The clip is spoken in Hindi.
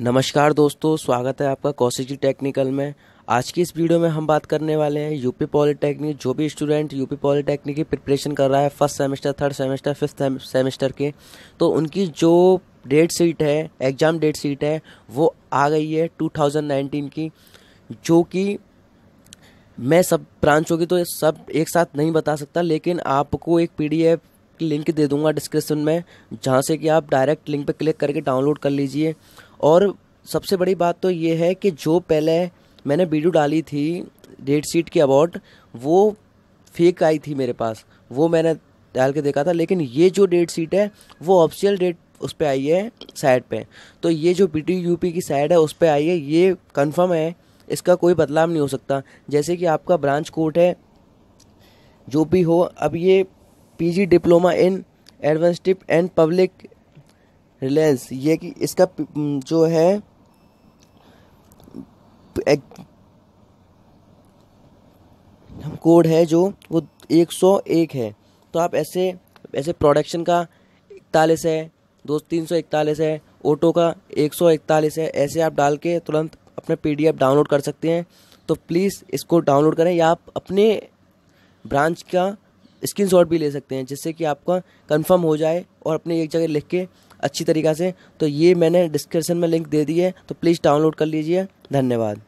नमस्कार दोस्तों स्वागत है आपका कौशिकी टेक्निकल में आज की इस वीडियो में हम बात करने वाले हैं यूपी पॉलिटेक्निक जो भी स्टूडेंट यूपी पॉलिटेक्निक की प्रिपरेशन कर रहा है first semester third semester fifth semester के तो उनकी जो डेट सीट है एग्ज़ाम डेट सीट है वो आ गई है 2019 की जो कि मैं सब ब्रांचों की तो सब एक साथ नहीं बता सकता लेकिन आपको एक पीडीएफ लिंक दे दूंगा डिस्क्रिप्शन में जहाँ से कि आप डायरेक्ट लिंक पर क्लिक करके डाउनलोड कर लीजिए और सबसे बड़ी बात तो ये है कि जो पहले मैंने वीडियो डाली थी डेट सीट के अबाउट वो फेक आई थी मेरे पास वो मैंने डाल के देखा था लेकिन ये जो डेट सीट है वो ऑफिशियल डेट उस पर आई है साइड पे तो ये जो पी टी यू पी की साइड है उस पर आई है ये कंफर्म है इसका कोई बदलाव नहीं हो सकता जैसे कि आपका ब्रांच कोर्ट है जो भी हो अब ये PG diploma in advance tip and public reliance ये कि इसका जो है एक कोड है जो वो 101 है तो आप ऐसे ऐसे प्रोडक्शन का इकतालीस है दो तीन सौ इकतालीस है ऑटो का एक सौ इकतालीस है ऐसे आप डाल के तुरंत अपना पी डाउनलोड कर सकते हैं तो प्लीज़ इसको डाउनलोड करें या आप अपने ब्रांच का स्क्रीन भी ले सकते हैं जिससे कि आपका कन्फर्म हो जाए और अपने एक जगह लिख के अच्छी तरीक़ा से तो ये मैंने डिस्क्रिप्शन में लिंक दे दी है तो प्लीज़ डाउनलोड कर लीजिए धन्यवाद